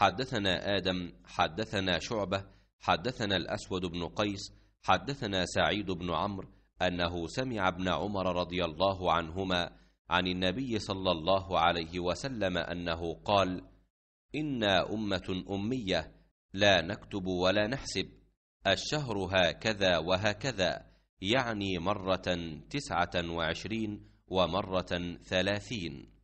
حدثنا آدم حدثنا شعبة حدثنا الأسود بن قيس حدثنا سعيد بن عمرو أنه سمع ابن عمر رضي الله عنهما عن النبي صلى الله عليه وسلم أنه قال إنا أمة أمية لا نكتب ولا نحسب الشهر هكذا وهكذا يعني مرة تسعة وعشرين ومرة ثلاثين